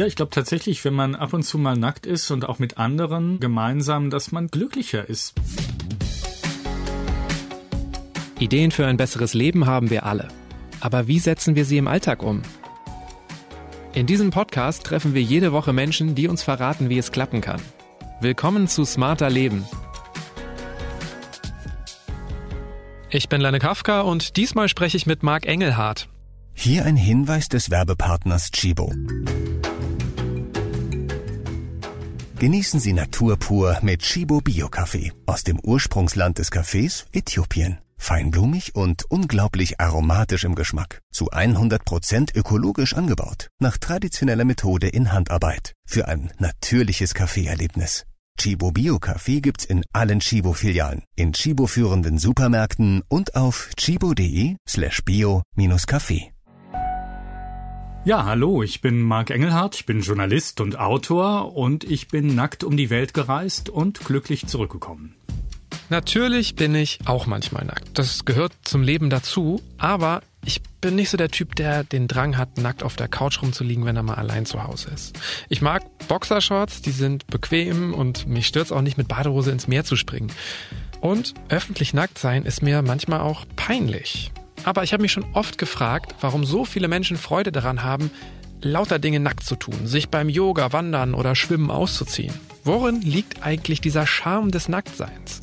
Ja, ich glaube tatsächlich, wenn man ab und zu mal nackt ist und auch mit anderen gemeinsam, dass man glücklicher ist. Ideen für ein besseres Leben haben wir alle. Aber wie setzen wir sie im Alltag um? In diesem Podcast treffen wir jede Woche Menschen, die uns verraten, wie es klappen kann. Willkommen zu Smarter Leben. Ich bin Lene Kafka und diesmal spreche ich mit Marc Engelhardt. Hier ein Hinweis des Werbepartners Chibo. Genießen Sie Natur pur mit Chibo Bio Kaffee aus dem Ursprungsland des Kaffees Äthiopien. Feinblumig und unglaublich aromatisch im Geschmack. Zu 100% Prozent ökologisch angebaut. Nach traditioneller Methode in Handarbeit. Für ein natürliches Kaffeeerlebnis. Chibo Bio Kaffee gibt's in allen Chibo Filialen, in Chibo führenden Supermärkten und auf chibo.de slash bio-kaffee. Ja, hallo, ich bin Marc Engelhardt, ich bin Journalist und Autor und ich bin nackt um die Welt gereist und glücklich zurückgekommen. Natürlich bin ich auch manchmal nackt. Das gehört zum Leben dazu, aber ich bin nicht so der Typ, der den Drang hat, nackt auf der Couch rumzuliegen, wenn er mal allein zu Hause ist. Ich mag Boxershorts, die sind bequem und mich stört's auch nicht, mit Badehose ins Meer zu springen. Und öffentlich nackt sein ist mir manchmal auch peinlich. Aber ich habe mich schon oft gefragt, warum so viele Menschen Freude daran haben, lauter Dinge nackt zu tun, sich beim Yoga, Wandern oder Schwimmen auszuziehen. Worin liegt eigentlich dieser Charme des Nacktseins?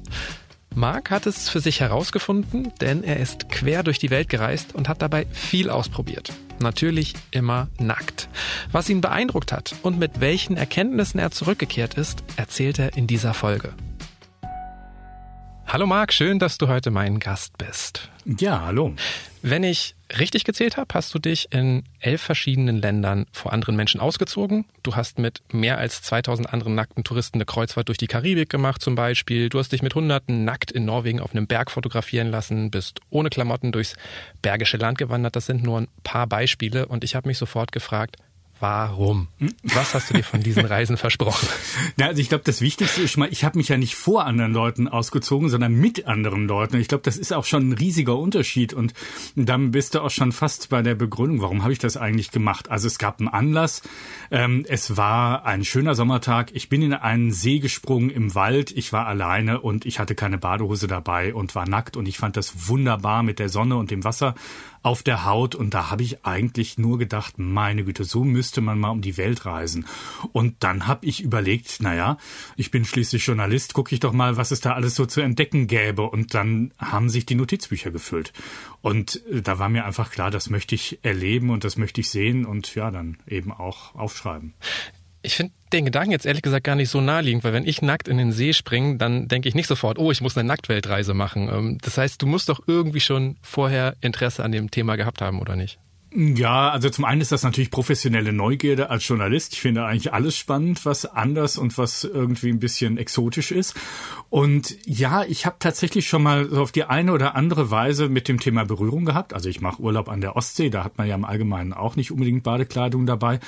Marc hat es für sich herausgefunden, denn er ist quer durch die Welt gereist und hat dabei viel ausprobiert. Natürlich immer nackt. Was ihn beeindruckt hat und mit welchen Erkenntnissen er zurückgekehrt ist, erzählt er in dieser Folge. Hallo Marc, schön, dass du heute mein Gast bist. Ja, hallo. Wenn ich richtig gezählt habe, hast du dich in elf verschiedenen Ländern vor anderen Menschen ausgezogen. Du hast mit mehr als 2000 anderen nackten Touristen eine Kreuzfahrt durch die Karibik gemacht zum Beispiel. Du hast dich mit Hunderten nackt in Norwegen auf einem Berg fotografieren lassen, bist ohne Klamotten durchs Bergische Land gewandert. Das sind nur ein paar Beispiele und ich habe mich sofort gefragt, Warum? Hm? Was hast du dir von diesen Reisen versprochen? Ja, also ich glaube, das Wichtigste ist, mal, ich habe mich ja nicht vor anderen Leuten ausgezogen, sondern mit anderen Leuten. ich glaube, das ist auch schon ein riesiger Unterschied. Und dann bist du auch schon fast bei der Begründung, warum habe ich das eigentlich gemacht? Also es gab einen Anlass. Ähm, es war ein schöner Sommertag. Ich bin in einen See gesprungen im Wald. Ich war alleine und ich hatte keine Badehose dabei und war nackt. Und ich fand das wunderbar mit der Sonne und dem Wasser auf der Haut und da habe ich eigentlich nur gedacht, meine Güte, so müsste man mal um die Welt reisen. Und dann habe ich überlegt, naja, ich bin schließlich Journalist, gucke ich doch mal, was es da alles so zu entdecken gäbe. Und dann haben sich die Notizbücher gefüllt. Und äh, da war mir einfach klar, das möchte ich erleben und das möchte ich sehen und ja, dann eben auch aufschreiben. Ich finde den Gedanken jetzt ehrlich gesagt gar nicht so naheliegend, weil wenn ich nackt in den See springe, dann denke ich nicht sofort, oh, ich muss eine Nacktweltreise machen. Ähm, das heißt, du musst doch irgendwie schon vorher Interesse an dem Thema gehabt haben, oder nicht? Ja, also zum einen ist das natürlich professionelle Neugierde als Journalist. Ich finde eigentlich alles spannend, was anders und was irgendwie ein bisschen exotisch ist. Und ja, ich habe tatsächlich schon mal so auf die eine oder andere Weise mit dem Thema Berührung gehabt. Also ich mache Urlaub an der Ostsee, da hat man ja im Allgemeinen auch nicht unbedingt Badekleidung dabei.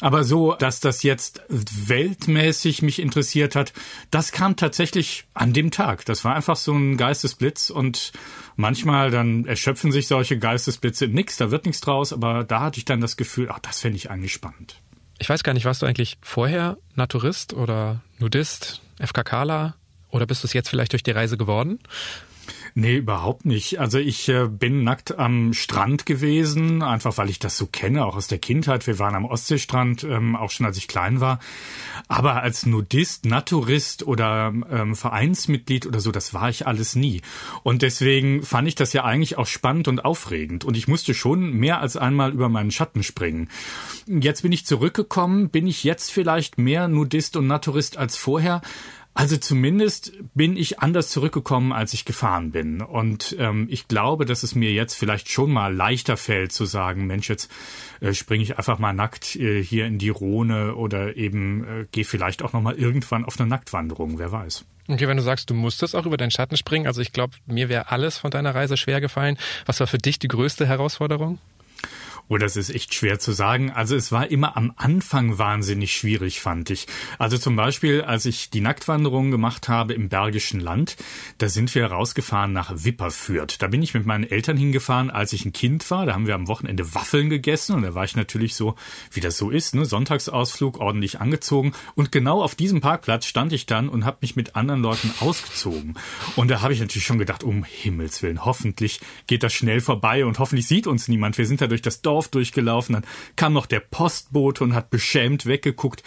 Aber so, dass das jetzt weltmäßig mich interessiert hat, das kam tatsächlich an dem Tag. Das war einfach so ein Geistesblitz und manchmal dann erschöpfen sich solche Geistesblitze in nichts, da wird nichts drauf raus, aber da hatte ich dann das Gefühl, ach, das fände ich eigentlich spannend. Ich weiß gar nicht, warst du eigentlich vorher Naturist oder Nudist, FKKler oder bist du es jetzt vielleicht durch die Reise geworden? Nee, überhaupt nicht. Also ich äh, bin nackt am Strand gewesen, einfach weil ich das so kenne, auch aus der Kindheit. Wir waren am Ostseestrand, ähm, auch schon als ich klein war. Aber als Nudist, Naturist oder ähm, Vereinsmitglied oder so, das war ich alles nie. Und deswegen fand ich das ja eigentlich auch spannend und aufregend. Und ich musste schon mehr als einmal über meinen Schatten springen. Jetzt bin ich zurückgekommen, bin ich jetzt vielleicht mehr Nudist und Naturist als vorher? Also zumindest bin ich anders zurückgekommen, als ich gefahren bin. Und ähm, ich glaube, dass es mir jetzt vielleicht schon mal leichter fällt zu sagen, Mensch, jetzt äh, springe ich einfach mal nackt äh, hier in die Rhone oder eben äh, gehe vielleicht auch nochmal irgendwann auf eine Nacktwanderung, wer weiß. Okay, wenn du sagst, du musstest auch über deinen Schatten springen, also ich glaube, mir wäre alles von deiner Reise schwer gefallen. Was war für dich die größte Herausforderung? Oh, das ist echt schwer zu sagen. Also es war immer am Anfang wahnsinnig schwierig, fand ich. Also zum Beispiel, als ich die Nacktwanderung gemacht habe im Bergischen Land, da sind wir rausgefahren nach Wipperfürth. Da bin ich mit meinen Eltern hingefahren, als ich ein Kind war. Da haben wir am Wochenende Waffeln gegessen und da war ich natürlich so, wie das so ist, ne? Sonntagsausflug, ordentlich angezogen. Und genau auf diesem Parkplatz stand ich dann und habe mich mit anderen Leuten ausgezogen. Und da habe ich natürlich schon gedacht, um Himmels Willen, hoffentlich geht das schnell vorbei und hoffentlich sieht uns niemand. Wir sind da durch das Dorf Dorf durchgelaufen, dann kam noch der Postbote und hat beschämt weggeguckt.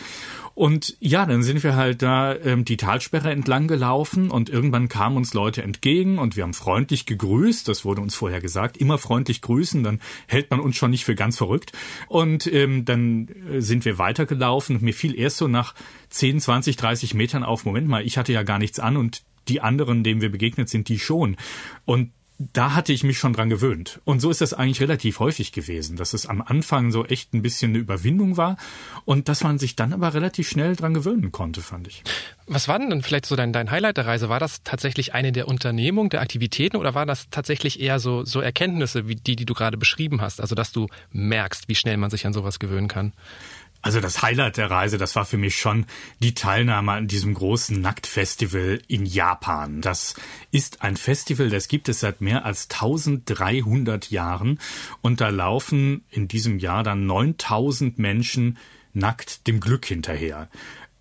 Und ja, dann sind wir halt da ähm, die Talsperre entlang gelaufen und irgendwann kamen uns Leute entgegen und wir haben freundlich gegrüßt. Das wurde uns vorher gesagt. Immer freundlich grüßen, dann hält man uns schon nicht für ganz verrückt. Und ähm, dann äh, sind wir weitergelaufen und mir fiel erst so nach 10, 20, 30 Metern auf, Moment mal, ich hatte ja gar nichts an und die anderen, denen wir begegnet sind, die schon. Und da hatte ich mich schon dran gewöhnt. Und so ist das eigentlich relativ häufig gewesen, dass es am Anfang so echt ein bisschen eine Überwindung war und dass man sich dann aber relativ schnell dran gewöhnen konnte, fand ich. Was war denn dann vielleicht so dein, dein Highlight der Reise? War das tatsächlich eine der Unternehmungen, der Aktivitäten oder waren das tatsächlich eher so, so Erkenntnisse wie die, die du gerade beschrieben hast? Also, dass du merkst, wie schnell man sich an sowas gewöhnen kann? Also das Highlight der Reise, das war für mich schon die Teilnahme an diesem großen Nacktfestival in Japan. Das ist ein Festival, das gibt es seit mehr als 1300 Jahren und da laufen in diesem Jahr dann 9000 Menschen nackt dem Glück hinterher.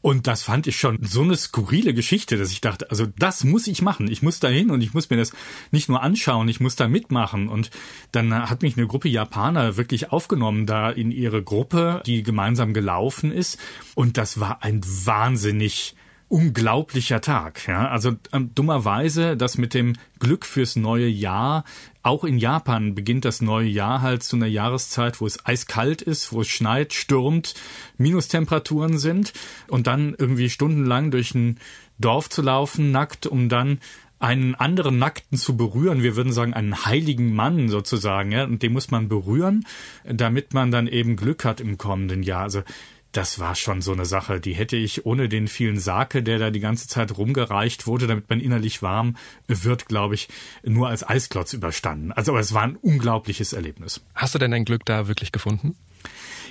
Und das fand ich schon so eine skurrile Geschichte, dass ich dachte, also das muss ich machen. Ich muss da hin und ich muss mir das nicht nur anschauen, ich muss da mitmachen. Und dann hat mich eine Gruppe Japaner wirklich aufgenommen, da in ihre Gruppe, die gemeinsam gelaufen ist. Und das war ein wahnsinnig unglaublicher Tag. Ja? Also ähm, dummerweise, das mit dem Glück fürs neue Jahr. Auch in Japan beginnt das neue Jahr halt zu einer Jahreszeit, wo es eiskalt ist, wo es schneit, stürmt, Minustemperaturen sind und dann irgendwie stundenlang durch ein Dorf zu laufen, nackt, um dann einen anderen Nackten zu berühren, wir würden sagen einen heiligen Mann sozusagen, ja, und den muss man berühren, damit man dann eben Glück hat im kommenden Jahr. Also das war schon so eine Sache, die hätte ich ohne den vielen Sake, der da die ganze Zeit rumgereicht wurde, damit man innerlich warm wird, glaube ich, nur als Eisklotz überstanden. Also aber es war ein unglaubliches Erlebnis. Hast du denn dein Glück da wirklich gefunden?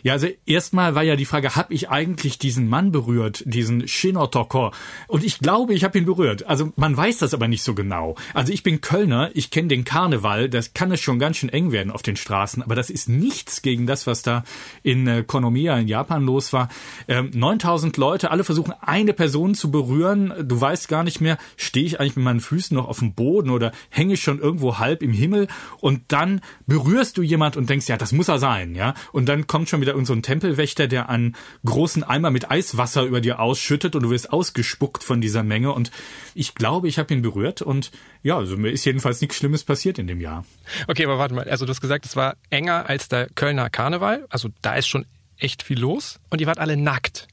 Ja, also erstmal war ja die Frage, habe ich eigentlich diesen Mann berührt, diesen Shinotoko? Und ich glaube, ich habe ihn berührt. Also man weiß das aber nicht so genau. Also ich bin Kölner, ich kenne den Karneval, das kann es schon ganz schön eng werden auf den Straßen, aber das ist nichts gegen das, was da in äh, Konomiya in Japan los war. Ähm, 9000 Leute, alle versuchen eine Person zu berühren. Du weißt gar nicht mehr, stehe ich eigentlich mit meinen Füßen noch auf dem Boden oder hänge ich schon irgendwo halb im Himmel? Und dann berührst du jemand und denkst, ja, das muss er sein, ja? Und dann kommt schon wieder irgendein so Tempelwächter, der einen großen Eimer mit Eiswasser über dir ausschüttet und du wirst ausgespuckt von dieser Menge. Und ich glaube, ich habe ihn berührt und ja, also mir ist jedenfalls nichts Schlimmes passiert in dem Jahr. Okay, aber warte mal. Also du hast gesagt, es war enger als der Kölner Karneval. Also da ist schon echt viel los und ihr wart alle nackt.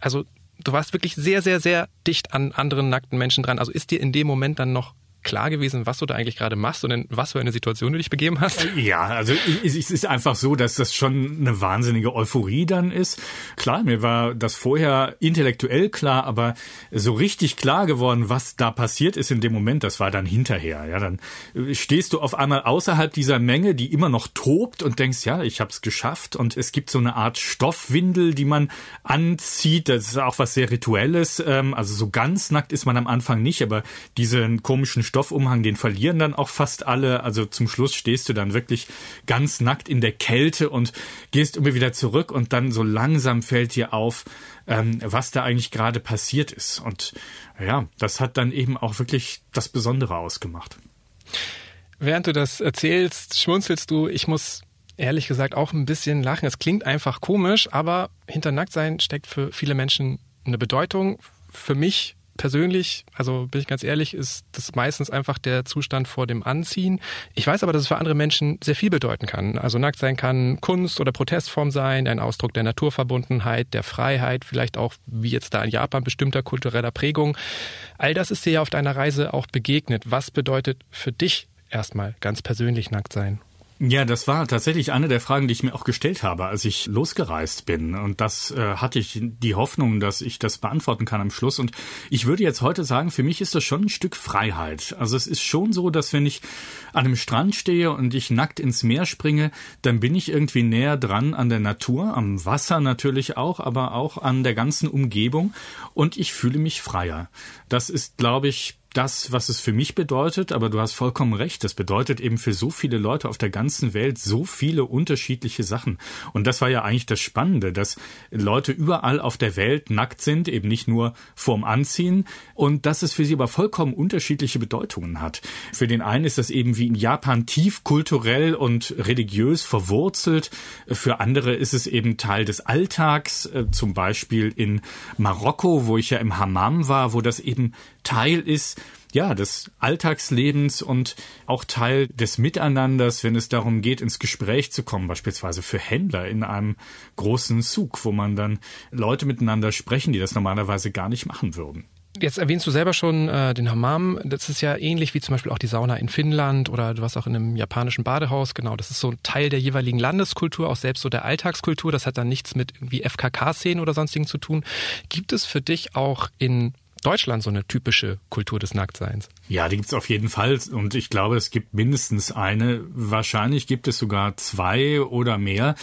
Also du warst wirklich sehr, sehr, sehr dicht an anderen nackten Menschen dran. Also ist dir in dem Moment dann noch klar gewesen, was du da eigentlich gerade machst und in was für eine Situation du dich begeben hast? Ja, also es ist einfach so, dass das schon eine wahnsinnige Euphorie dann ist. Klar, mir war das vorher intellektuell klar, aber so richtig klar geworden, was da passiert ist in dem Moment, das war dann hinterher. Ja, dann äh, stehst du auf einmal außerhalb dieser Menge, die immer noch tobt und denkst, ja, ich habe es geschafft und es gibt so eine Art Stoffwindel, die man anzieht. Das ist auch was sehr rituelles. Ähm, also so ganz nackt ist man am Anfang nicht, aber diesen komischen Stoffumhang, den verlieren dann auch fast alle. Also zum Schluss stehst du dann wirklich ganz nackt in der Kälte und gehst immer wieder zurück und dann so langsam fällt dir auf, ähm, was da eigentlich gerade passiert ist. Und ja, das hat dann eben auch wirklich das Besondere ausgemacht. Während du das erzählst, schmunzelst du, ich muss ehrlich gesagt auch ein bisschen lachen. Es klingt einfach komisch, aber hinter Nacktsein steckt für viele Menschen eine Bedeutung. Für mich persönlich, also bin ich ganz ehrlich, ist das meistens einfach der Zustand vor dem Anziehen. Ich weiß aber, dass es für andere Menschen sehr viel bedeuten kann. Also nackt sein kann Kunst oder Protestform sein, ein Ausdruck der Naturverbundenheit, der Freiheit, vielleicht auch, wie jetzt da in Japan, bestimmter kultureller Prägung. All das ist dir ja auf deiner Reise auch begegnet. Was bedeutet für dich erstmal ganz persönlich nackt sein? Ja, das war tatsächlich eine der Fragen, die ich mir auch gestellt habe, als ich losgereist bin. Und das äh, hatte ich die Hoffnung, dass ich das beantworten kann am Schluss. Und ich würde jetzt heute sagen, für mich ist das schon ein Stück Freiheit. Also es ist schon so, dass wenn ich an einem Strand stehe und ich nackt ins Meer springe, dann bin ich irgendwie näher dran an der Natur, am Wasser natürlich auch, aber auch an der ganzen Umgebung. Und ich fühle mich freier. Das ist, glaube ich, das, was es für mich bedeutet, aber du hast vollkommen recht. Das bedeutet eben für so viele Leute auf der ganzen Welt so viele unterschiedliche Sachen. Und das war ja eigentlich das Spannende, dass Leute überall auf der Welt nackt sind, eben nicht nur vorm Anziehen und dass es für sie aber vollkommen unterschiedliche Bedeutungen hat. Für den einen ist das eben wie in Japan tief kulturell und religiös verwurzelt. Für andere ist es eben Teil des Alltags, äh, zum Beispiel in Marokko, wo ich ja im Hammam war, wo das eben Teil ist ja, des Alltagslebens und auch Teil des Miteinanders, wenn es darum geht, ins Gespräch zu kommen, beispielsweise für Händler in einem großen Zug, wo man dann Leute miteinander sprechen, die das normalerweise gar nicht machen würden. Jetzt erwähnst du selber schon äh, den Hammam. Das ist ja ähnlich wie zum Beispiel auch die Sauna in Finnland oder du warst auch in einem japanischen Badehaus. Genau, das ist so ein Teil der jeweiligen Landeskultur, auch selbst so der Alltagskultur. Das hat dann nichts mit irgendwie FKK-Szenen oder sonstigen zu tun. Gibt es für dich auch in Deutschland so eine typische Kultur des Nacktseins? Ja, die gibt's auf jeden Fall und ich glaube, es gibt mindestens eine. Wahrscheinlich gibt es sogar zwei oder mehr.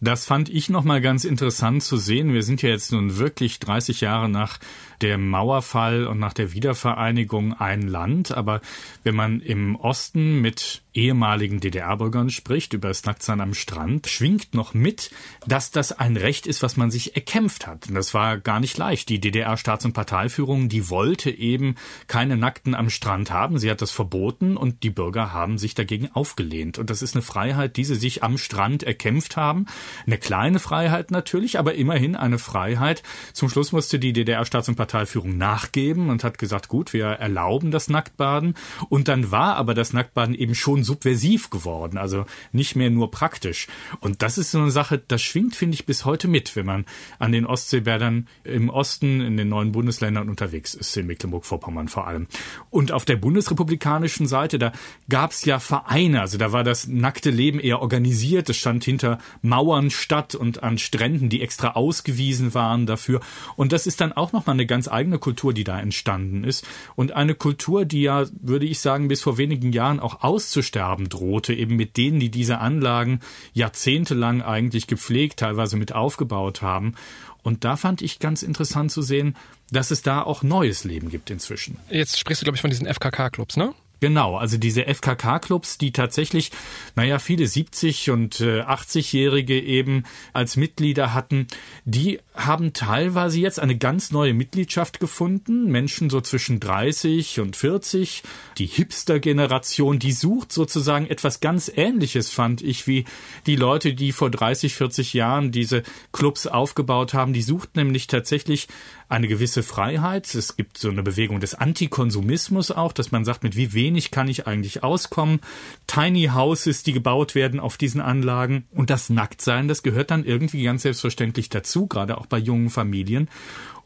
Das fand ich nochmal ganz interessant zu sehen. Wir sind ja jetzt nun wirklich 30 Jahre nach dem Mauerfall und nach der Wiedervereinigung ein Land. Aber wenn man im Osten mit ehemaligen DDR-Bürgern spricht, über das Nacktsein am Strand, schwingt noch mit, dass das ein Recht ist, was man sich erkämpft hat. das war gar nicht leicht. Die DDR-Staats- und Parteiführung, die wollte eben keine Nackten am Strand Strand haben. Sie hat das verboten und die Bürger haben sich dagegen aufgelehnt. Und das ist eine Freiheit, die sie sich am Strand erkämpft haben. Eine kleine Freiheit natürlich, aber immerhin eine Freiheit. Zum Schluss musste die DDR-Staats- und Parteiführung nachgeben und hat gesagt, gut, wir erlauben das Nacktbaden. Und dann war aber das Nacktbaden eben schon subversiv geworden, also nicht mehr nur praktisch. Und das ist so eine Sache, das schwingt, finde ich, bis heute mit, wenn man an den Ostseebädern im Osten, in den neuen Bundesländern unterwegs ist, in Mecklenburg-Vorpommern vor allem. Und auf der bundesrepublikanischen Seite, da gab es ja Vereine, also da war das nackte Leben eher organisiert, es stand hinter Mauern statt und an Stränden, die extra ausgewiesen waren dafür. Und das ist dann auch nochmal eine ganz eigene Kultur, die da entstanden ist. Und eine Kultur, die ja, würde ich sagen, bis vor wenigen Jahren auch auszusterben drohte, eben mit denen, die diese Anlagen jahrzehntelang eigentlich gepflegt, teilweise mit aufgebaut haben. Und da fand ich ganz interessant zu sehen, dass es da auch neues Leben gibt inzwischen. Jetzt sprichst du, glaube ich, von diesen FKK-Clubs, ne? Genau, also diese FKK-Clubs, die tatsächlich, naja, viele 70- und 80-Jährige äh, eben als Mitglieder hatten, die haben teilweise jetzt eine ganz neue Mitgliedschaft gefunden. Menschen so zwischen 30 und 40, die Hipster-Generation, die sucht sozusagen etwas ganz Ähnliches, fand ich, wie die Leute, die vor 30, 40 Jahren diese Clubs aufgebaut haben. Die sucht nämlich tatsächlich eine gewisse Freiheit. Es gibt so eine Bewegung des Antikonsumismus auch, dass man sagt, mit wie wenig wenig kann ich eigentlich auskommen. Tiny Houses, die gebaut werden auf diesen Anlagen. Und das Nacktsein, das gehört dann irgendwie ganz selbstverständlich dazu, gerade auch bei jungen Familien.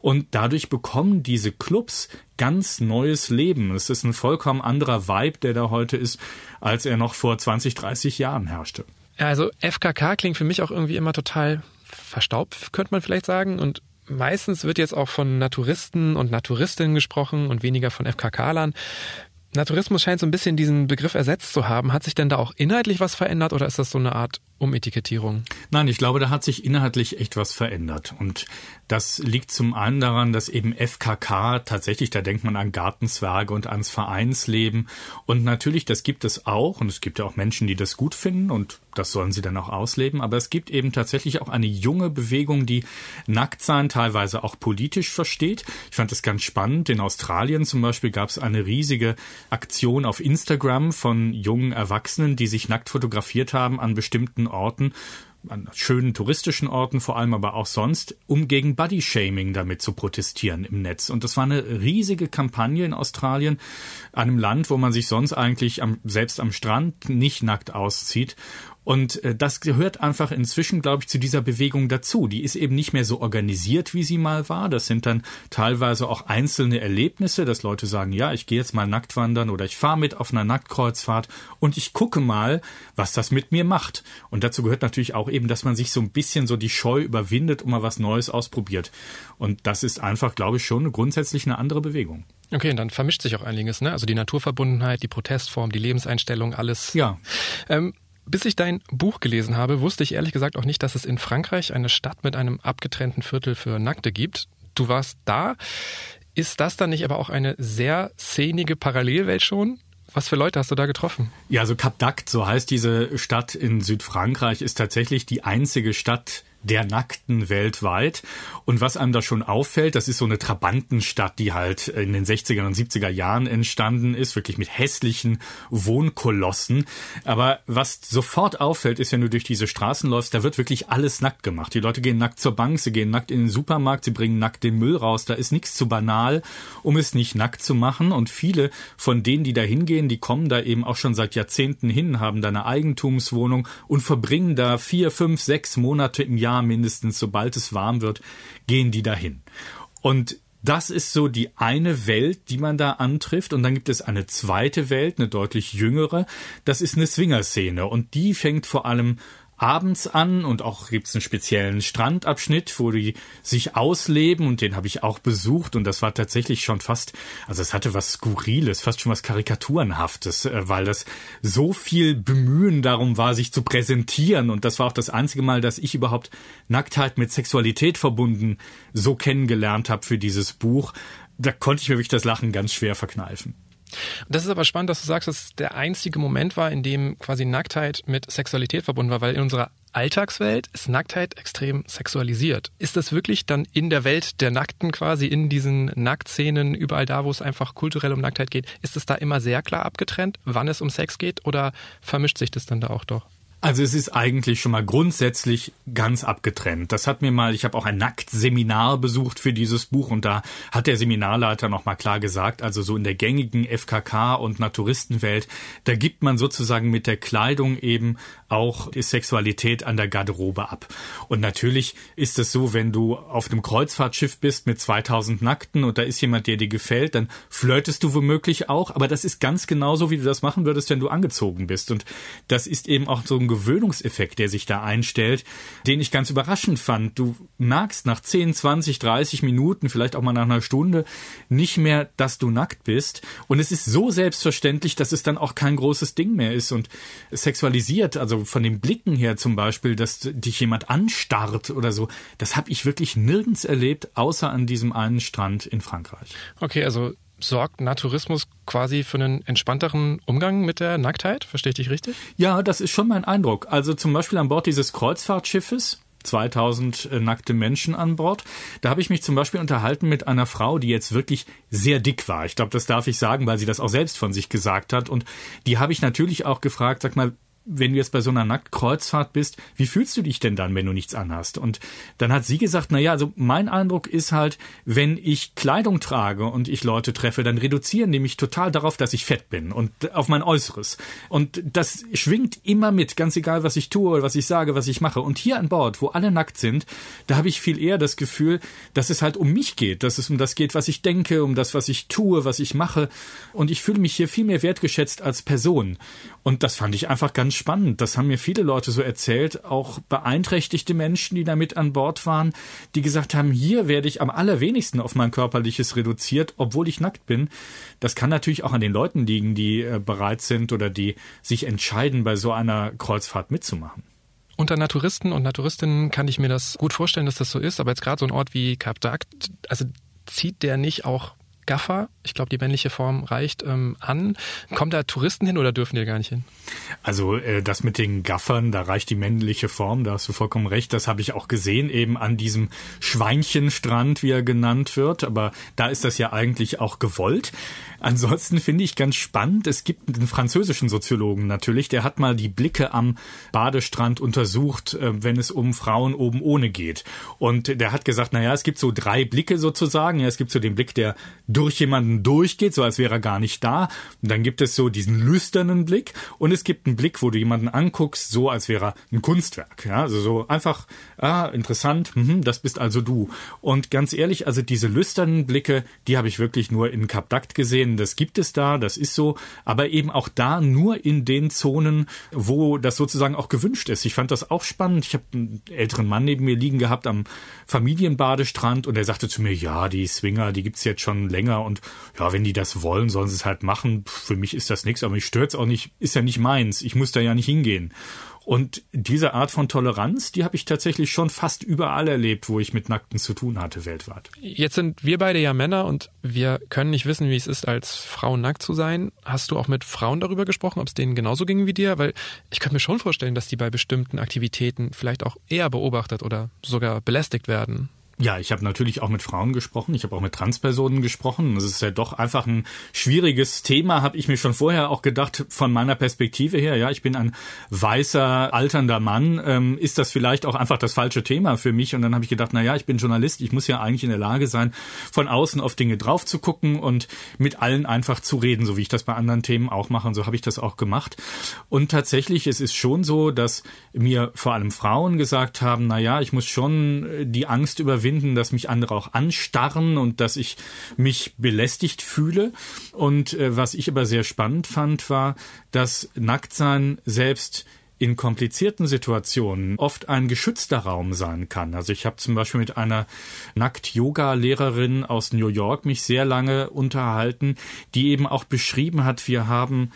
Und dadurch bekommen diese Clubs ganz neues Leben. Es ist ein vollkommen anderer Vibe, der da heute ist, als er noch vor 20, 30 Jahren herrschte. Also FKK klingt für mich auch irgendwie immer total verstaubt, könnte man vielleicht sagen. Und meistens wird jetzt auch von Naturisten und Naturistinnen gesprochen und weniger von FKK-Lern. Naturismus scheint so ein bisschen diesen Begriff ersetzt zu haben. Hat sich denn da auch inhaltlich was verändert oder ist das so eine Art Umetikettierung? Nein, ich glaube, da hat sich inhaltlich echt was verändert. Und das liegt zum einen daran, dass eben FKK tatsächlich, da denkt man an Gartenzwerge und ans Vereinsleben. Und natürlich, das gibt es auch. Und es gibt ja auch Menschen, die das gut finden. Und das sollen sie dann auch ausleben. Aber es gibt eben tatsächlich auch eine junge Bewegung, die Nacktsein teilweise auch politisch versteht. Ich fand das ganz spannend. In Australien zum Beispiel gab es eine riesige Aktion auf Instagram von jungen Erwachsenen, die sich nackt fotografiert haben an bestimmten Orten, an schönen touristischen Orten vor allem, aber auch sonst, um gegen Bodyshaming damit zu protestieren im Netz. Und das war eine riesige Kampagne in Australien, einem Land, wo man sich sonst eigentlich am, selbst am Strand nicht nackt auszieht. Und äh, das gehört einfach inzwischen, glaube ich, zu dieser Bewegung dazu. Die ist eben nicht mehr so organisiert, wie sie mal war. Das sind dann teilweise auch einzelne Erlebnisse, dass Leute sagen, ja, ich gehe jetzt mal nackt wandern oder ich fahre mit auf einer Nacktkreuzfahrt und ich gucke mal, was das mit mir macht. Und dazu gehört natürlich auch eben, dass man sich so ein bisschen so die Scheu überwindet und mal was Neues ausprobiert. Und das ist einfach, glaube ich, schon grundsätzlich eine andere Bewegung. Okay, und dann vermischt sich auch einiges, ne? Also die Naturverbundenheit, die Protestform, die Lebenseinstellung, alles. Ja. Ähm, bis ich dein Buch gelesen habe, wusste ich ehrlich gesagt auch nicht, dass es in Frankreich eine Stadt mit einem abgetrennten Viertel für Nackte gibt. Du warst da. Ist das dann nicht aber auch eine sehr szenige Parallelwelt schon? Was für Leute hast du da getroffen? Ja, also Cap d'Act, so heißt diese Stadt in Südfrankreich, ist tatsächlich die einzige Stadt der Nackten weltweit. Und was einem da schon auffällt, das ist so eine Trabantenstadt, die halt in den 60er und 70er Jahren entstanden ist, wirklich mit hässlichen Wohnkolossen. Aber was sofort auffällt, ist, wenn du durch diese Straßen läufst, da wird wirklich alles nackt gemacht. Die Leute gehen nackt zur Bank, sie gehen nackt in den Supermarkt, sie bringen nackt den Müll raus. Da ist nichts zu banal, um es nicht nackt zu machen. Und viele von denen, die da hingehen, die kommen da eben auch schon seit Jahrzehnten hin, haben da eine Eigentumswohnung und verbringen da vier, fünf, sechs Monate im Jahr Jahr mindestens, sobald es warm wird, gehen die dahin. Und das ist so die eine Welt, die man da antrifft. Und dann gibt es eine zweite Welt, eine deutlich jüngere. Das ist eine Swinger-Szene. Und die fängt vor allem abends an und auch gibt's einen speziellen Strandabschnitt, wo die sich ausleben und den habe ich auch besucht und das war tatsächlich schon fast, also es hatte was Skurriles, fast schon was Karikaturenhaftes, äh, weil das so viel Bemühen darum war, sich zu präsentieren und das war auch das einzige Mal, dass ich überhaupt Nacktheit mit Sexualität verbunden so kennengelernt habe für dieses Buch. Da konnte ich mir wirklich das Lachen ganz schwer verkneifen. Das ist aber spannend, dass du sagst, dass es der einzige Moment war, in dem quasi Nacktheit mit Sexualität verbunden war, weil in unserer Alltagswelt ist Nacktheit extrem sexualisiert. Ist das wirklich dann in der Welt der Nackten quasi, in diesen Nacktszenen, überall da, wo es einfach kulturell um Nacktheit geht, ist es da immer sehr klar abgetrennt, wann es um Sex geht oder vermischt sich das dann da auch doch? Also es ist eigentlich schon mal grundsätzlich ganz abgetrennt. Das hat mir mal, ich habe auch ein Nacktseminar besucht für dieses Buch und da hat der Seminarleiter noch mal klar gesagt, also so in der gängigen FKK und Naturistenwelt, da gibt man sozusagen mit der Kleidung eben auch die Sexualität an der Garderobe ab. Und natürlich ist es so, wenn du auf einem Kreuzfahrtschiff bist mit 2000 Nackten und da ist jemand, der dir gefällt, dann flirtest du womöglich auch, aber das ist ganz genauso, wie du das machen würdest, wenn du angezogen bist. Und das ist eben auch so ein Gewöhnungseffekt, der sich da einstellt, den ich ganz überraschend fand. Du merkst nach 10, 20, 30 Minuten, vielleicht auch mal nach einer Stunde, nicht mehr, dass du nackt bist. Und es ist so selbstverständlich, dass es dann auch kein großes Ding mehr ist und sexualisiert, also von den Blicken her zum Beispiel, dass dich jemand anstarrt oder so, das habe ich wirklich nirgends erlebt, außer an diesem einen Strand in Frankreich. Okay, also sorgt Naturismus quasi für einen entspannteren Umgang mit der Nacktheit? Verstehe ich dich richtig? Ja, das ist schon mein Eindruck. Also zum Beispiel an Bord dieses Kreuzfahrtschiffes, 2000 äh, nackte Menschen an Bord. Da habe ich mich zum Beispiel unterhalten mit einer Frau, die jetzt wirklich sehr dick war. Ich glaube, das darf ich sagen, weil sie das auch selbst von sich gesagt hat. Und die habe ich natürlich auch gefragt, sag mal, wenn du jetzt bei so einer Nacktkreuzfahrt bist, wie fühlst du dich denn dann, wenn du nichts anhast? Und dann hat sie gesagt, naja, also mein Eindruck ist halt, wenn ich Kleidung trage und ich Leute treffe, dann reduzieren die mich total darauf, dass ich fett bin und auf mein Äußeres. Und das schwingt immer mit, ganz egal, was ich tue oder was ich sage, was ich mache. Und hier an Bord, wo alle nackt sind, da habe ich viel eher das Gefühl, dass es halt um mich geht, dass es um das geht, was ich denke, um das, was ich tue, was ich mache. Und ich fühle mich hier viel mehr wertgeschätzt als Person. Und das fand ich einfach ganz spannend. Das haben mir viele Leute so erzählt, auch beeinträchtigte Menschen, die da mit an Bord waren, die gesagt haben, hier werde ich am allerwenigsten auf mein körperliches reduziert, obwohl ich nackt bin. Das kann natürlich auch an den Leuten liegen, die äh, bereit sind oder die sich entscheiden, bei so einer Kreuzfahrt mitzumachen. Unter Naturisten und Naturistinnen kann ich mir das gut vorstellen, dass das so ist, aber jetzt gerade so ein Ort wie Cap d'Act, also zieht der nicht auch Gaffer, ich glaube, die männliche Form reicht, ähm, an. Kommen da Touristen hin oder dürfen die gar nicht hin? Also äh, das mit den Gaffern, da reicht die männliche Form, da hast du vollkommen recht. Das habe ich auch gesehen, eben an diesem Schweinchenstrand, wie er genannt wird. Aber da ist das ja eigentlich auch gewollt. Ansonsten finde ich ganz spannend, es gibt einen französischen Soziologen natürlich, der hat mal die Blicke am Badestrand untersucht, äh, wenn es um Frauen oben ohne geht. Und der hat gesagt, naja, es gibt so drei Blicke sozusagen. Ja, es gibt so den Blick, der durch jemanden durchgeht, so als wäre er gar nicht da. Und dann gibt es so diesen lüsternen Blick und es gibt einen Blick, wo du jemanden anguckst, so als wäre er ein Kunstwerk. Ja, also so einfach, ah, interessant, mh, das bist also du. Und ganz ehrlich, also diese lüsternen Blicke, die habe ich wirklich nur in Kapdakt gesehen kennen, das gibt es da, das ist so, aber eben auch da nur in den Zonen, wo das sozusagen auch gewünscht ist. Ich fand das auch spannend. Ich habe einen älteren Mann neben mir liegen gehabt am Familienbadestrand und er sagte zu mir, ja, die Swinger, die gibt's jetzt schon länger und ja, wenn die das wollen, sollen sie es halt machen. Für mich ist das nichts, aber mich stört's auch nicht, ist ja nicht meins. Ich muss da ja nicht hingehen. Und diese Art von Toleranz, die habe ich tatsächlich schon fast überall erlebt, wo ich mit Nackten zu tun hatte weltweit. Jetzt sind wir beide ja Männer und wir können nicht wissen, wie es ist, als Frau nackt zu sein. Hast du auch mit Frauen darüber gesprochen, ob es denen genauso ging wie dir? Weil ich könnte mir schon vorstellen, dass die bei bestimmten Aktivitäten vielleicht auch eher beobachtet oder sogar belästigt werden. Ja, ich habe natürlich auch mit Frauen gesprochen, ich habe auch mit Transpersonen gesprochen. Das ist ja doch einfach ein schwieriges Thema, habe ich mir schon vorher auch gedacht, von meiner Perspektive her. Ja, ich bin ein weißer, alternder Mann. Ähm, ist das vielleicht auch einfach das falsche Thema für mich? Und dann habe ich gedacht, na ja, ich bin Journalist, ich muss ja eigentlich in der Lage sein, von außen auf Dinge drauf zu gucken und mit allen einfach zu reden, so wie ich das bei anderen Themen auch mache. Und so habe ich das auch gemacht. Und tatsächlich, es ist schon so, dass mir vor allem Frauen gesagt haben, na ja, ich muss schon die Angst überwinden, überwinden, dass mich andere auch anstarren und dass ich mich belästigt fühle. Und äh, was ich aber sehr spannend fand, war, dass Nacktsein selbst in komplizierten Situationen oft ein geschützter Raum sein kann. Also ich habe zum Beispiel mit einer Nackt-Yoga-Lehrerin aus New York mich sehr lange unterhalten, die eben auch beschrieben hat, wir haben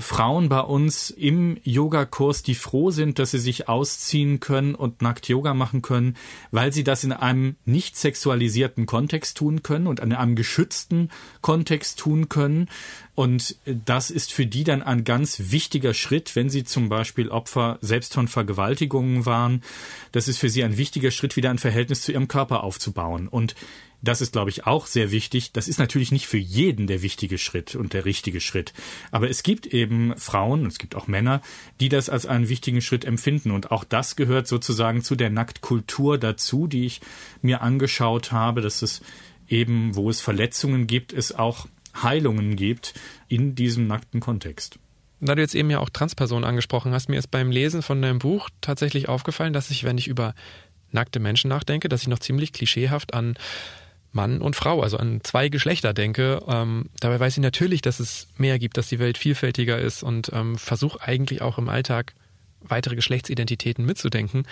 Frauen bei uns im Yogakurs, die froh sind, dass sie sich ausziehen können und nackt Yoga machen können, weil sie das in einem nicht sexualisierten Kontext tun können und in einem geschützten Kontext tun können. Und das ist für die dann ein ganz wichtiger Schritt, wenn sie zum Beispiel Opfer selbst von Vergewaltigungen waren. Das ist für sie ein wichtiger Schritt, wieder ein Verhältnis zu ihrem Körper aufzubauen. Und das ist, glaube ich, auch sehr wichtig. Das ist natürlich nicht für jeden der wichtige Schritt und der richtige Schritt. Aber es gibt eben Frauen, und es gibt auch Männer, die das als einen wichtigen Schritt empfinden. Und auch das gehört sozusagen zu der Nacktkultur dazu, die ich mir angeschaut habe, dass es eben, wo es Verletzungen gibt, es auch Heilungen gibt in diesem nackten Kontext. Da du jetzt eben ja auch Transpersonen angesprochen hast, mir ist beim Lesen von deinem Buch tatsächlich aufgefallen, dass ich, wenn ich über nackte Menschen nachdenke, dass ich noch ziemlich klischeehaft an Mann und Frau, also an zwei Geschlechter denke. Ähm, dabei weiß ich natürlich, dass es mehr gibt, dass die Welt vielfältiger ist und ähm, versuche eigentlich auch im Alltag weitere Geschlechtsidentitäten mitzudenken.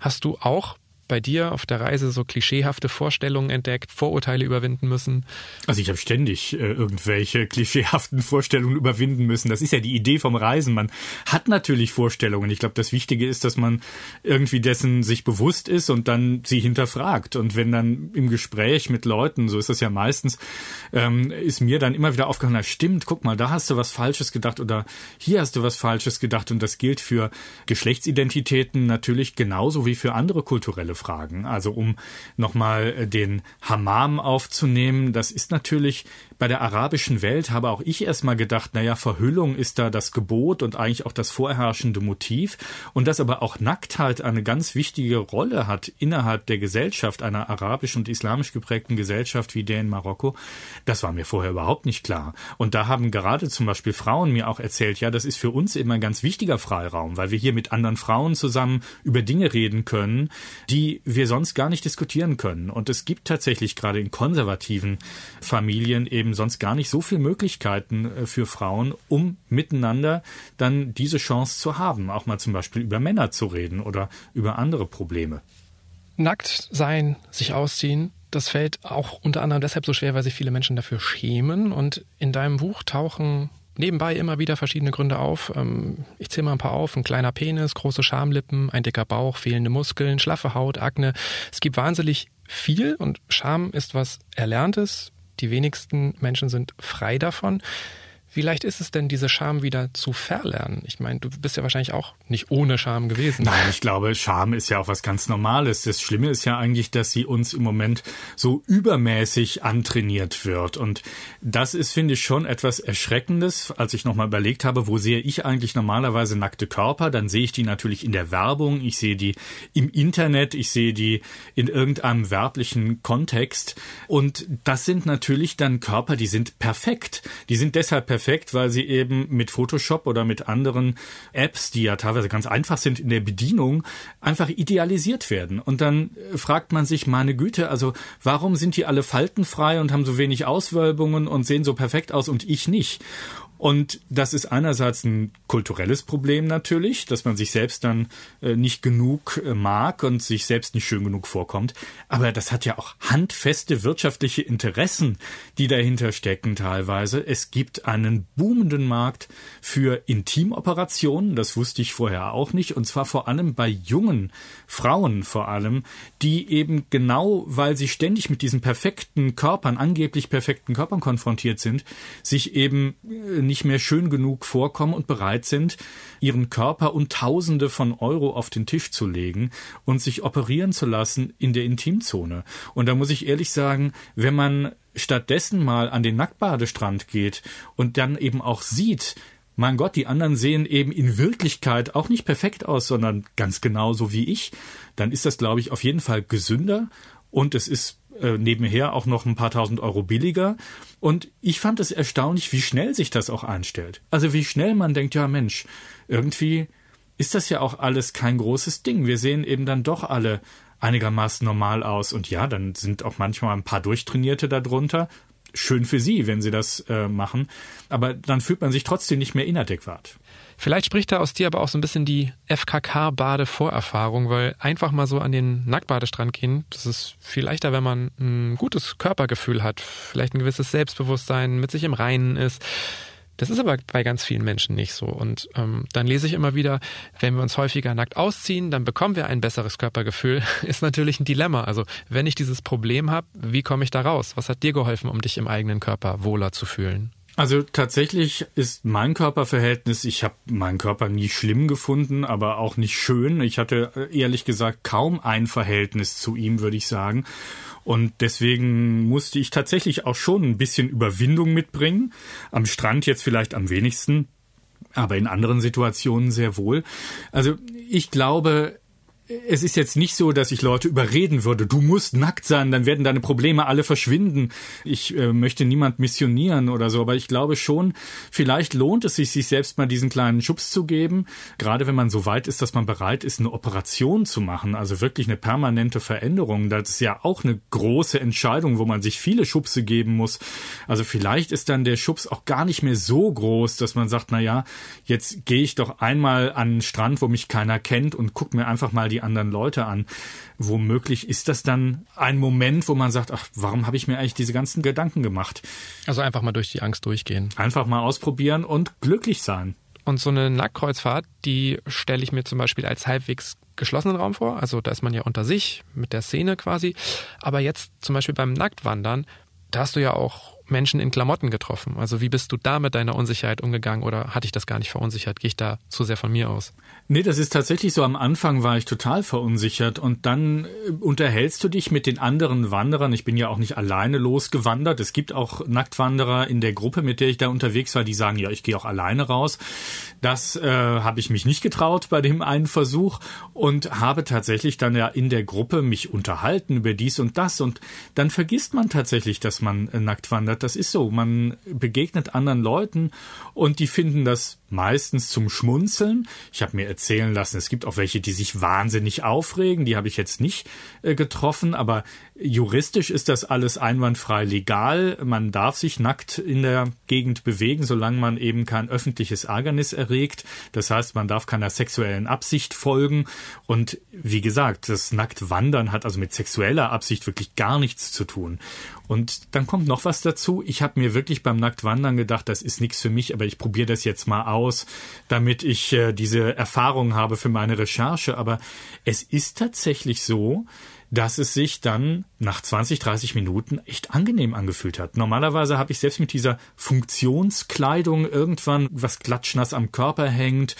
Hast du auch bei dir auf der Reise so klischeehafte Vorstellungen entdeckt, Vorurteile überwinden müssen? Also ich habe ständig äh, irgendwelche klischeehaften Vorstellungen überwinden müssen. Das ist ja die Idee vom Reisen. Man hat natürlich Vorstellungen. Ich glaube, das Wichtige ist, dass man irgendwie dessen sich bewusst ist und dann sie hinterfragt. Und wenn dann im Gespräch mit Leuten, so ist das ja meistens, ähm, ist mir dann immer wieder aufgefallen, na stimmt, guck mal, da hast du was Falsches gedacht oder hier hast du was Falsches gedacht. Und das gilt für Geschlechtsidentitäten natürlich genauso wie für andere kulturelle viele Fragen. Also um nochmal äh, den Hamam aufzunehmen, das ist natürlich bei der arabischen Welt habe auch ich erstmal gedacht, naja, Verhüllung ist da das Gebot und eigentlich auch das vorherrschende Motiv und dass aber auch Nacktheit halt eine ganz wichtige Rolle hat innerhalb der Gesellschaft, einer arabisch und islamisch geprägten Gesellschaft wie der in Marokko, das war mir vorher überhaupt nicht klar. Und da haben gerade zum Beispiel Frauen mir auch erzählt, ja, das ist für uns immer ein ganz wichtiger Freiraum, weil wir hier mit anderen Frauen zusammen über Dinge reden können, die wir sonst gar nicht diskutieren können. Und es gibt tatsächlich gerade in konservativen Familien eben eben sonst gar nicht so viele Möglichkeiten äh, für Frauen, um miteinander dann diese Chance zu haben, auch mal zum Beispiel über Männer zu reden oder über andere Probleme. Nackt sein, sich ausziehen, das fällt auch unter anderem deshalb so schwer, weil sich viele Menschen dafür schämen. Und in deinem Buch tauchen nebenbei immer wieder verschiedene Gründe auf. Ähm, ich zähle mal ein paar auf. Ein kleiner Penis, große Schamlippen, ein dicker Bauch, fehlende Muskeln, schlaffe Haut, Akne. Es gibt wahnsinnig viel und Scham ist was Erlerntes, die wenigsten Menschen sind frei davon. Wie leicht ist es denn, diese Scham wieder zu verlernen? Ich meine, du bist ja wahrscheinlich auch nicht ohne Scham gewesen. Nein, ich glaube, Scham ist ja auch was ganz Normales. Das Schlimme ist ja eigentlich, dass sie uns im Moment so übermäßig antrainiert wird. Und das ist, finde ich, schon etwas Erschreckendes, als ich nochmal überlegt habe, wo sehe ich eigentlich normalerweise nackte Körper? Dann sehe ich die natürlich in der Werbung, ich sehe die im Internet, ich sehe die in irgendeinem werblichen Kontext. Und das sind natürlich dann Körper, die sind perfekt. Die sind deshalb perfekt perfekt, weil sie eben mit Photoshop oder mit anderen Apps, die ja teilweise ganz einfach sind in der Bedienung, einfach idealisiert werden. Und dann äh, fragt man sich, meine Güte, also warum sind die alle faltenfrei und haben so wenig Auswölbungen und sehen so perfekt aus und ich nicht? Und das ist einerseits ein kulturelles Problem natürlich, dass man sich selbst dann äh, nicht genug äh, mag und sich selbst nicht schön genug vorkommt. Aber das hat ja auch handfeste wirtschaftliche Interessen, die dahinter stecken teilweise. Es gibt einen boomenden Markt für Intimoperationen, das wusste ich vorher auch nicht, und zwar vor allem bei jungen Frauen vor allem, die eben genau, weil sie ständig mit diesen perfekten Körpern, angeblich perfekten Körpern konfrontiert sind, sich eben äh, nicht mehr schön genug vorkommen und bereit sind, ihren Körper und Tausende von Euro auf den Tisch zu legen und sich operieren zu lassen in der Intimzone. Und da muss ich ehrlich sagen, wenn man stattdessen mal an den Nacktbadestrand geht und dann eben auch sieht, mein Gott, die anderen sehen eben in Wirklichkeit auch nicht perfekt aus, sondern ganz genauso wie ich, dann ist das, glaube ich, auf jeden Fall gesünder und es ist äh, nebenher auch noch ein paar tausend Euro billiger. Und ich fand es erstaunlich, wie schnell sich das auch einstellt. Also wie schnell man denkt, ja Mensch, irgendwie ist das ja auch alles kein großes Ding. Wir sehen eben dann doch alle einigermaßen normal aus. Und ja, dann sind auch manchmal ein paar Durchtrainierte darunter. Schön für sie, wenn sie das äh, machen. Aber dann fühlt man sich trotzdem nicht mehr inadäquat. Vielleicht spricht da aus dir aber auch so ein bisschen die fkk badevorerfahrung weil einfach mal so an den Nacktbadestrand gehen, das ist viel leichter, wenn man ein gutes Körpergefühl hat, vielleicht ein gewisses Selbstbewusstsein, mit sich im Reinen ist. Das ist aber bei ganz vielen Menschen nicht so. Und ähm, dann lese ich immer wieder, wenn wir uns häufiger nackt ausziehen, dann bekommen wir ein besseres Körpergefühl. Ist natürlich ein Dilemma. Also wenn ich dieses Problem habe, wie komme ich da raus? Was hat dir geholfen, um dich im eigenen Körper wohler zu fühlen? Also tatsächlich ist mein Körperverhältnis, ich habe meinen Körper nie schlimm gefunden, aber auch nicht schön. Ich hatte äh, ehrlich gesagt kaum ein Verhältnis zu ihm, würde ich sagen. Und deswegen musste ich tatsächlich auch schon ein bisschen Überwindung mitbringen. Am Strand jetzt vielleicht am wenigsten, aber in anderen Situationen sehr wohl. Also ich glaube, es ist jetzt nicht so, dass ich Leute überreden würde, du musst nackt sein, dann werden deine Probleme alle verschwinden. Ich äh, möchte niemand missionieren oder so, aber ich glaube schon, vielleicht lohnt es sich, sich selbst mal diesen kleinen Schubs zu geben, gerade wenn man so weit ist, dass man bereit ist, eine Operation zu machen, also wirklich eine permanente Veränderung. Das ist ja auch eine große Entscheidung, wo man sich viele Schubse geben muss. Also vielleicht ist dann der Schubs auch gar nicht mehr so groß, dass man sagt, na ja, jetzt gehe ich doch einmal an den Strand, wo mich keiner kennt und guck mir einfach mal die die anderen Leute an. Womöglich ist das dann ein Moment, wo man sagt, ach, warum habe ich mir eigentlich diese ganzen Gedanken gemacht? Also einfach mal durch die Angst durchgehen. Einfach mal ausprobieren und glücklich sein. Und so eine Nacktkreuzfahrt, die stelle ich mir zum Beispiel als halbwegs geschlossenen Raum vor. Also da ist man ja unter sich mit der Szene quasi. Aber jetzt zum Beispiel beim Nacktwandern, da hast du ja auch Menschen in Klamotten getroffen. Also wie bist du da mit deiner Unsicherheit umgegangen oder hatte ich das gar nicht verunsichert? Gehe ich da zu sehr von mir aus? Nee, das ist tatsächlich so. Am Anfang war ich total verunsichert und dann äh, unterhältst du dich mit den anderen Wanderern. Ich bin ja auch nicht alleine losgewandert. Es gibt auch Nacktwanderer in der Gruppe, mit der ich da unterwegs war, die sagen, ja, ich gehe auch alleine raus. Das äh, habe ich mich nicht getraut bei dem einen Versuch und habe tatsächlich dann ja in der Gruppe mich unterhalten über dies und das und dann vergisst man tatsächlich, dass man äh, nackt wandert verändert. Das ist so. Man begegnet anderen Leuten und die finden das meistens zum Schmunzeln. Ich habe mir erzählen lassen, es gibt auch welche, die sich wahnsinnig aufregen. Die habe ich jetzt nicht äh, getroffen, aber Juristisch ist das alles einwandfrei legal. Man darf sich nackt in der Gegend bewegen, solange man eben kein öffentliches Ärgernis erregt. Das heißt, man darf keiner sexuellen Absicht folgen. Und wie gesagt, das Nacktwandern hat also mit sexueller Absicht wirklich gar nichts zu tun. Und dann kommt noch was dazu. Ich habe mir wirklich beim Nacktwandern gedacht, das ist nichts für mich, aber ich probiere das jetzt mal aus, damit ich äh, diese Erfahrung habe für meine Recherche. Aber es ist tatsächlich so, dass es sich dann nach 20, 30 Minuten echt angenehm angefühlt hat. Normalerweise habe ich selbst mit dieser Funktionskleidung irgendwann was klatschnass am Körper hängt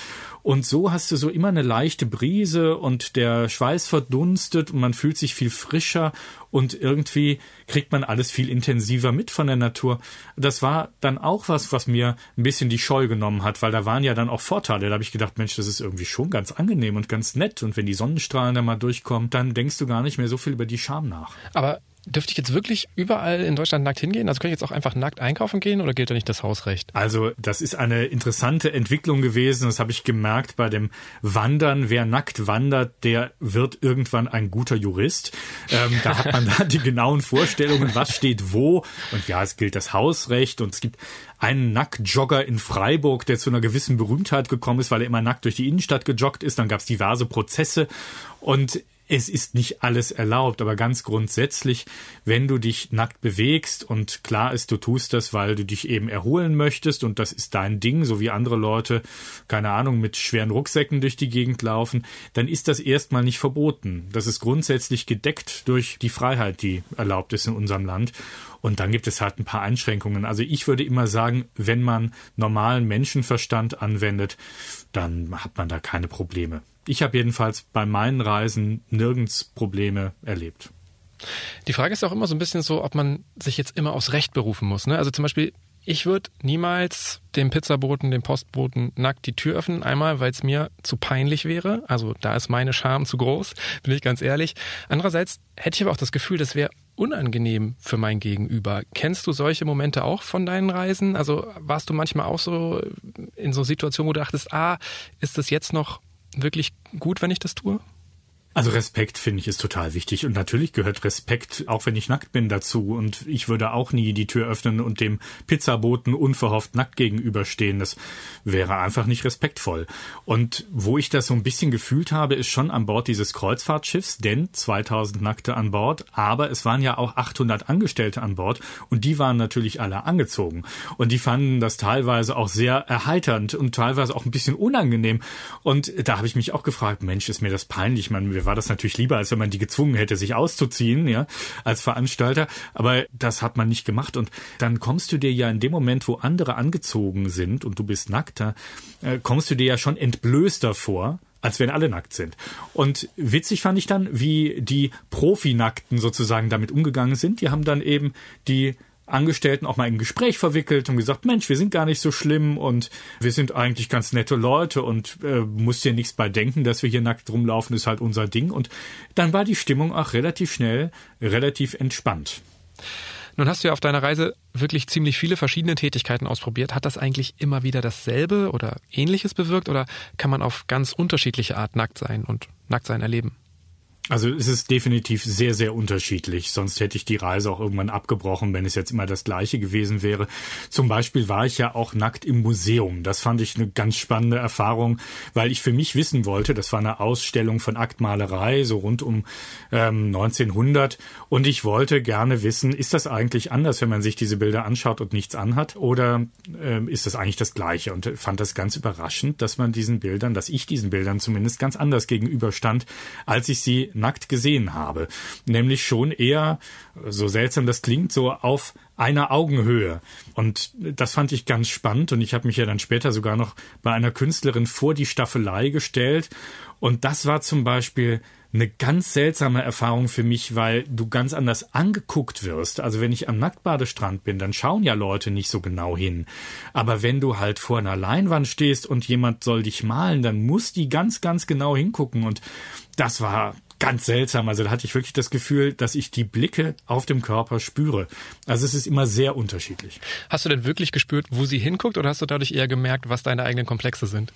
und so hast du so immer eine leichte Brise und der Schweiß verdunstet und man fühlt sich viel frischer und irgendwie kriegt man alles viel intensiver mit von der Natur. Das war dann auch was, was mir ein bisschen die Scheu genommen hat, weil da waren ja dann auch Vorteile. Da habe ich gedacht, Mensch, das ist irgendwie schon ganz angenehm und ganz nett. Und wenn die Sonnenstrahlen da mal durchkommen, dann denkst du gar nicht mehr so viel über die Scham nach. Aber dürfte ich jetzt wirklich überall in Deutschland nackt hingehen? Also könnte ich jetzt auch einfach nackt einkaufen gehen oder gilt da nicht das Hausrecht? Also das ist eine interessante Entwicklung gewesen. Das habe ich gemerkt bei dem Wandern. Wer nackt wandert, der wird irgendwann ein guter Jurist. Ähm, da hat man da die genauen Vorstellungen, was steht wo. Und ja, es gilt das Hausrecht und es gibt einen Nacktjogger in Freiburg, der zu einer gewissen Berühmtheit gekommen ist, weil er immer nackt durch die Innenstadt gejoggt ist. Dann gab es diverse Prozesse und es ist nicht alles erlaubt, aber ganz grundsätzlich, wenn du dich nackt bewegst und klar ist, du tust das, weil du dich eben erholen möchtest und das ist dein Ding, so wie andere Leute, keine Ahnung, mit schweren Rucksäcken durch die Gegend laufen, dann ist das erstmal nicht verboten. Das ist grundsätzlich gedeckt durch die Freiheit, die erlaubt ist in unserem Land. Und dann gibt es halt ein paar Einschränkungen. Also ich würde immer sagen, wenn man normalen Menschenverstand anwendet, dann hat man da keine Probleme. Ich habe jedenfalls bei meinen Reisen nirgends Probleme erlebt. Die Frage ist auch immer so ein bisschen so, ob man sich jetzt immer aufs Recht berufen muss. Ne? Also zum Beispiel, ich würde niemals dem Pizzaboten, dem Postboten nackt die Tür öffnen. Einmal, weil es mir zu peinlich wäre. Also da ist meine Scham zu groß, bin ich ganz ehrlich. Andererseits hätte ich aber auch das Gefühl, das wäre unangenehm für mein Gegenüber. Kennst du solche Momente auch von deinen Reisen? Also warst du manchmal auch so äh, in so Situationen, wo du dachtest, ah, ist das jetzt noch wirklich gut, wenn ich das tue? Also Respekt finde ich ist total wichtig und natürlich gehört Respekt, auch wenn ich nackt bin, dazu und ich würde auch nie die Tür öffnen und dem Pizzaboten unverhofft nackt gegenüberstehen. Das wäre einfach nicht respektvoll. Und wo ich das so ein bisschen gefühlt habe, ist schon an Bord dieses Kreuzfahrtschiffs, denn 2000 Nackte an Bord, aber es waren ja auch 800 Angestellte an Bord und die waren natürlich alle angezogen und die fanden das teilweise auch sehr erheiternd und teilweise auch ein bisschen unangenehm und da habe ich mich auch gefragt, Mensch, ist mir das peinlich, man, wir mir war das natürlich lieber, als wenn man die gezwungen hätte, sich auszuziehen, ja, als Veranstalter. Aber das hat man nicht gemacht. Und dann kommst du dir ja in dem Moment, wo andere angezogen sind und du bist nackter, äh, kommst du dir ja schon entblößter vor, als wenn alle nackt sind. Und witzig fand ich dann, wie die Profi-Nackten sozusagen damit umgegangen sind. Die haben dann eben die Angestellten auch mal in ein Gespräch verwickelt und gesagt, Mensch, wir sind gar nicht so schlimm und wir sind eigentlich ganz nette Leute und äh, musst dir nichts bei denken, dass wir hier nackt rumlaufen, ist halt unser Ding. Und dann war die Stimmung auch relativ schnell, relativ entspannt. Nun hast du ja auf deiner Reise wirklich ziemlich viele verschiedene Tätigkeiten ausprobiert. Hat das eigentlich immer wieder dasselbe oder ähnliches bewirkt oder kann man auf ganz unterschiedliche Art nackt sein und nackt sein erleben? Also es ist definitiv sehr, sehr unterschiedlich. Sonst hätte ich die Reise auch irgendwann abgebrochen, wenn es jetzt immer das gleiche gewesen wäre. Zum Beispiel war ich ja auch nackt im Museum. Das fand ich eine ganz spannende Erfahrung, weil ich für mich wissen wollte, das war eine Ausstellung von Aktmalerei, so rund um ähm, 1900. Und ich wollte gerne wissen, ist das eigentlich anders, wenn man sich diese Bilder anschaut und nichts anhat? Oder ähm, ist das eigentlich das gleiche? Und fand das ganz überraschend, dass man diesen Bildern, dass ich diesen Bildern zumindest ganz anders gegenüberstand, als ich sie nackt gesehen habe. Nämlich schon eher, so seltsam das klingt, so auf einer Augenhöhe. Und das fand ich ganz spannend und ich habe mich ja dann später sogar noch bei einer Künstlerin vor die Staffelei gestellt. Und das war zum Beispiel eine ganz seltsame Erfahrung für mich, weil du ganz anders angeguckt wirst. Also wenn ich am Nacktbadestrand bin, dann schauen ja Leute nicht so genau hin. Aber wenn du halt vor einer Leinwand stehst und jemand soll dich malen, dann muss die ganz, ganz genau hingucken. Und das war ganz seltsam. Also da hatte ich wirklich das Gefühl, dass ich die Blicke auf dem Körper spüre. Also es ist immer sehr unterschiedlich. Hast du denn wirklich gespürt, wo sie hinguckt oder hast du dadurch eher gemerkt, was deine eigenen Komplexe sind?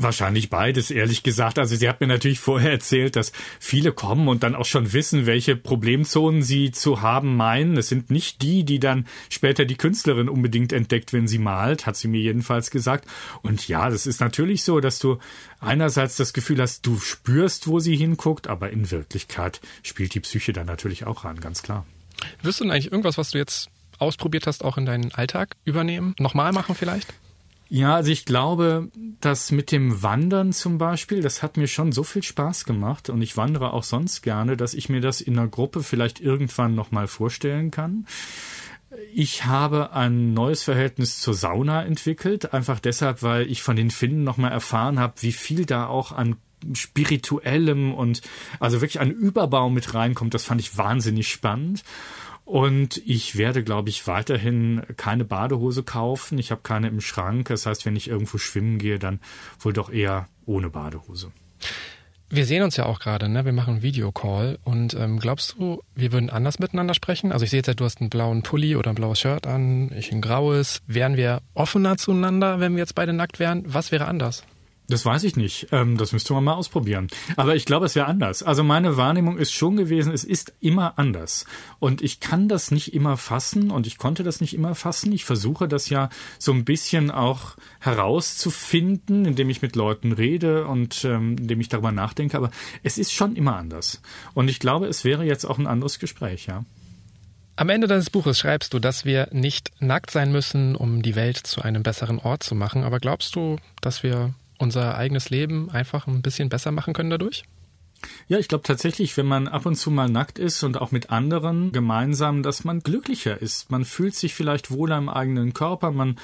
Wahrscheinlich beides, ehrlich gesagt. Also sie hat mir natürlich vorher erzählt, dass viele kommen und dann auch schon wissen, welche Problemzonen sie zu haben meinen. Es sind nicht die, die dann später die Künstlerin unbedingt entdeckt, wenn sie malt, hat sie mir jedenfalls gesagt. Und ja, das ist natürlich so, dass du einerseits das Gefühl hast, du spürst, wo sie hinguckt, aber in Wirklichkeit spielt die Psyche da natürlich auch ran, ganz klar. Wirst du denn eigentlich irgendwas, was du jetzt ausprobiert hast, auch in deinen Alltag übernehmen? Nochmal machen vielleicht? Ja, also ich glaube, das mit dem Wandern zum Beispiel, das hat mir schon so viel Spaß gemacht und ich wandere auch sonst gerne, dass ich mir das in einer Gruppe vielleicht irgendwann nochmal vorstellen kann. Ich habe ein neues Verhältnis zur Sauna entwickelt, einfach deshalb, weil ich von den Finnen nochmal erfahren habe, wie viel da auch an spirituellem und also wirklich an Überbau mit reinkommt. Das fand ich wahnsinnig spannend. Und ich werde, glaube ich, weiterhin keine Badehose kaufen. Ich habe keine im Schrank. Das heißt, wenn ich irgendwo schwimmen gehe, dann wohl doch eher ohne Badehose. Wir sehen uns ja auch gerade, ne? Wir machen einen Videocall und ähm, glaubst du, wir würden anders miteinander sprechen? Also ich sehe jetzt, ja, du hast einen blauen Pulli oder ein blaues Shirt an, ich ein graues. Wären wir offener zueinander, wenn wir jetzt beide nackt wären? Was wäre anders? Das weiß ich nicht. Ähm, das müsste man mal ausprobieren. Aber ich glaube, es wäre anders. Also meine Wahrnehmung ist schon gewesen, es ist immer anders. Und ich kann das nicht immer fassen und ich konnte das nicht immer fassen. Ich versuche das ja so ein bisschen auch herauszufinden, indem ich mit Leuten rede und ähm, indem ich darüber nachdenke. Aber es ist schon immer anders. Und ich glaube, es wäre jetzt auch ein anderes Gespräch, ja. Am Ende deines Buches schreibst du, dass wir nicht nackt sein müssen, um die Welt zu einem besseren Ort zu machen. Aber glaubst du, dass wir unser eigenes Leben einfach ein bisschen besser machen können dadurch? Ja, ich glaube tatsächlich, wenn man ab und zu mal nackt ist und auch mit anderen gemeinsam, dass man glücklicher ist. Man fühlt sich vielleicht wohler im eigenen Körper, man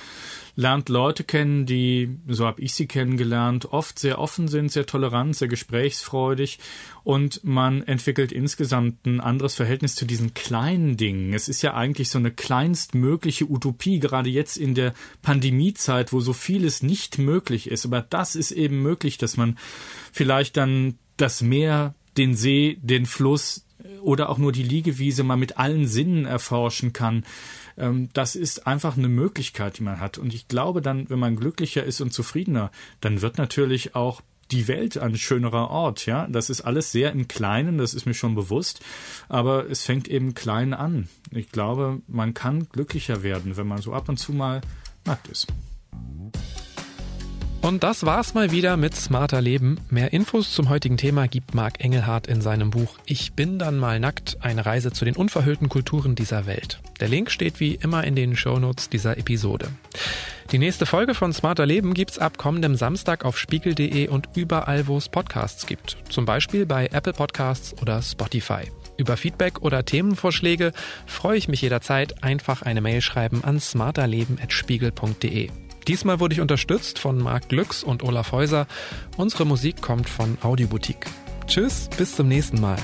lernt Leute kennen, die, so habe ich sie kennengelernt, oft sehr offen sind, sehr tolerant, sehr gesprächsfreudig und man entwickelt insgesamt ein anderes Verhältnis zu diesen kleinen Dingen. Es ist ja eigentlich so eine kleinstmögliche Utopie, gerade jetzt in der Pandemiezeit, wo so vieles nicht möglich ist. Aber das ist eben möglich, dass man vielleicht dann das Meer, den See, den Fluss äh, oder auch nur die Liegewiese mal mit allen Sinnen erforschen kann. Ähm, das ist einfach eine Möglichkeit, die man hat. Und ich glaube dann, wenn man glücklicher ist und zufriedener, dann wird natürlich auch die Welt ein schönerer Ort, ja. Das ist alles sehr im Kleinen, das ist mir schon bewusst, aber es fängt eben klein an. Ich glaube, man kann glücklicher werden, wenn man so ab und zu mal nackt ist. Und das war's mal wieder mit Smarter Leben. Mehr Infos zum heutigen Thema gibt Marc Engelhardt in seinem Buch Ich bin dann mal nackt, eine Reise zu den unverhüllten Kulturen dieser Welt. Der Link steht wie immer in den Shownotes dieser Episode. Die nächste Folge von Smarter Leben gibt's ab kommendem Samstag auf spiegel.de und überall, wo es Podcasts gibt. Zum Beispiel bei Apple Podcasts oder Spotify. Über Feedback oder Themenvorschläge freue ich mich jederzeit. Einfach eine Mail schreiben an smarterleben.spiegel.de. Diesmal wurde ich unterstützt von Marc Glücks und Olaf Häuser. Unsere Musik kommt von Audioboutique. Tschüss, bis zum nächsten Mal.